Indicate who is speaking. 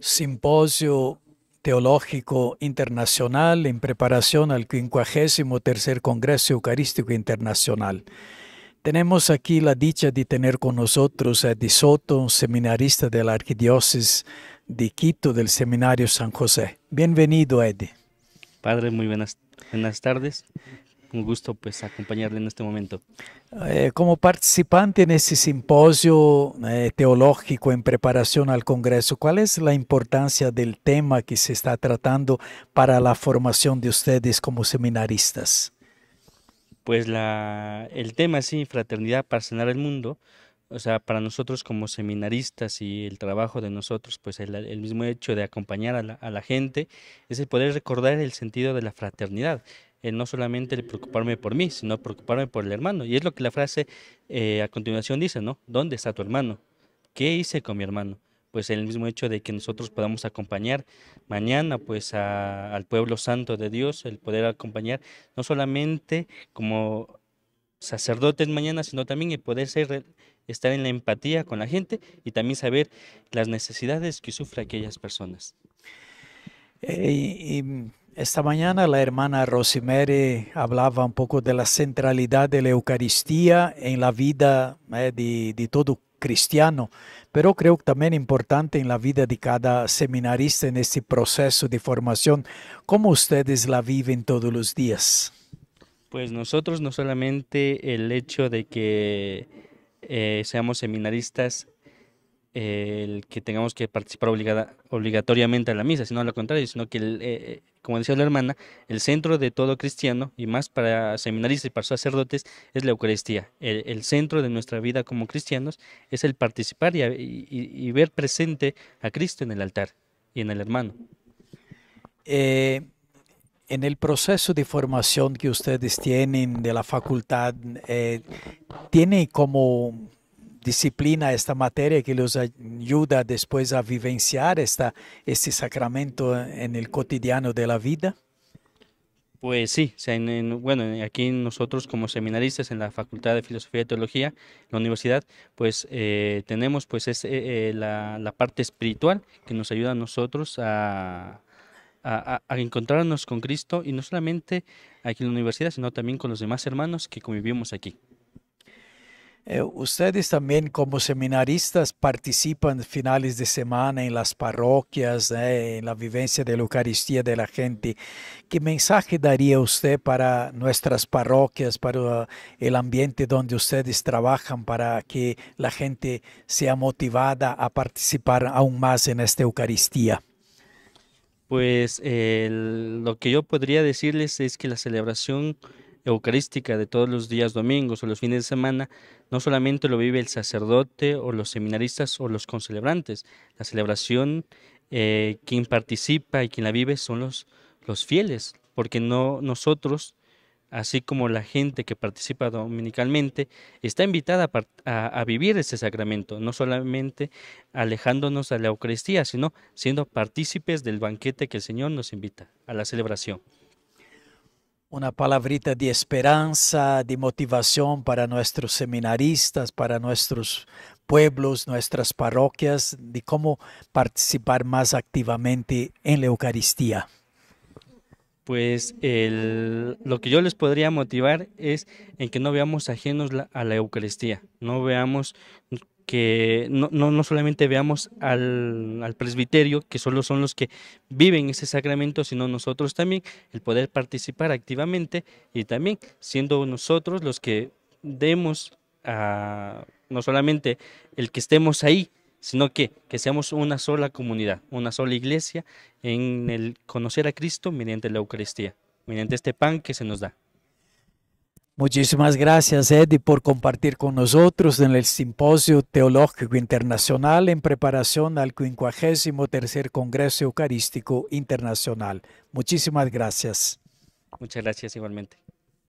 Speaker 1: simposio teológico internacional en preparación al 53 Congreso Eucarístico Internacional. Tenemos aquí la dicha de tener con nosotros a Eddie Soto, seminarista de la Arquidiócesis de Quito del Seminario San José. Bienvenido, Eddie.
Speaker 2: Padre, muy buenas tardes un gusto pues acompañarle en este momento.
Speaker 1: Eh, como participante en ese simposio eh, teológico en preparación al Congreso, ¿cuál es la importancia del tema que se está tratando para la formación de ustedes como seminaristas?
Speaker 2: Pues la, el tema, sí, fraternidad para sanar el mundo, o sea, para nosotros como seminaristas y el trabajo de nosotros, pues el, mismo hecho de acompañar a la gente es el poder recordar el sentido de la fraternidad, el eh, no solamente el preocuparme por mí, sino preocuparme por el hermano. Y es lo que la frase eh, a continuación dice, ¿no? ¿Dónde está tu hermano? ¿Qué hice con mi hermano? Pues el mismo hecho de que nosotros podamos acompañar mañana pues al pueblo santo de Dios, el poder acompañar no solamente como sacerdotes mañana, sino también el poder estar en la empatía con la gente y también saber las necesidades que sufren aquellas personas.
Speaker 1: Eh, y esta mañana la hermana Rosimere hablaba un poco de la centralidad de la Eucaristía en la vida eh, de, todo cristiano, pero creo que también importante en la vida de cada seminarista en este proceso de formación. ¿Cómo ustedes la viven todos los días?
Speaker 2: Pues nosotros no solamente el hecho de que eh, seamos seminaristas el que tengamos que participar obligada, obligatoriamente a la misa, sino a lo contrario, sino que, eh, como decía la hermana, el centro de todo cristiano, y más para seminaristas y para sacerdotes, es la Eucaristía. El, centro de nuestra vida como cristianos es el participar y, ver presente
Speaker 1: a Cristo en el altar y en el hermano. Eh, en el proceso de formación que ustedes tienen de la facultad, eh, ¿tiene como disciplina, esta materia que los ayuda después a vivenciar esta, este sacramento en el cotidiano de la vida?
Speaker 2: Pues sí, bueno, aquí nosotros como seminaristas en la Facultad de Filosofía y Teología, la universidad, pues eh, tenemos pues es, eh, eh, la, parte espiritual que nos ayuda a nosotros a, a, encontrarnos con Cristo y no solamente aquí en la universidad, sino también con los demás hermanos que convivimos aquí.
Speaker 1: Eh, ustedes también como seminaristas participan finales de semana en las parroquias, eh, en la vivencia de la Eucaristía de la gente. ¿Qué mensaje daría usted para nuestras parroquias, para eh, el ambiente donde ustedes trabajan, para que la gente sea motivada a participar aún más en esta Eucaristía?
Speaker 2: Pues lo que yo podría decirles es que la celebración eucarística de todos los días domingos o los fines de semana no solamente lo vive el sacerdote o los seminaristas o los concelebrantes. La celebración, eh, quien participa y quien la vive son los, fieles, porque no nosotros, así como la gente que participa dominicalmente, está invitada a, a vivir ese sacramento, no solamente alejándonos de la Eucaristía, sino siendo partícipes del banquete que el Señor nos invita a la celebración
Speaker 1: una palabrita de esperanza, de motivación para nuestros seminaristas, para nuestros pueblos, nuestras parroquias, de cómo participar más activamente en la Eucaristía?
Speaker 2: Pues el, lo que yo les podría motivar es en que no veamos ajenos a la Eucaristía, no veamos que no, no, no solamente veamos al, presbiterio, que solo son los que viven ese sacramento, sino nosotros también, el poder participar activamente y también siendo nosotros los que demos a, no solamente el que estemos ahí, sino que, que seamos una sola comunidad, una sola iglesia en el conocer a Cristo mediante la Eucaristía, mediante este pan que se nos da.
Speaker 1: Muchísimas gracias, Eddie, por compartir con nosotros en el Simposio Teológico Internacional en preparación al 53 Congreso Eucarístico Internacional. Muchísimas gracias.
Speaker 2: Muchas gracias igualmente.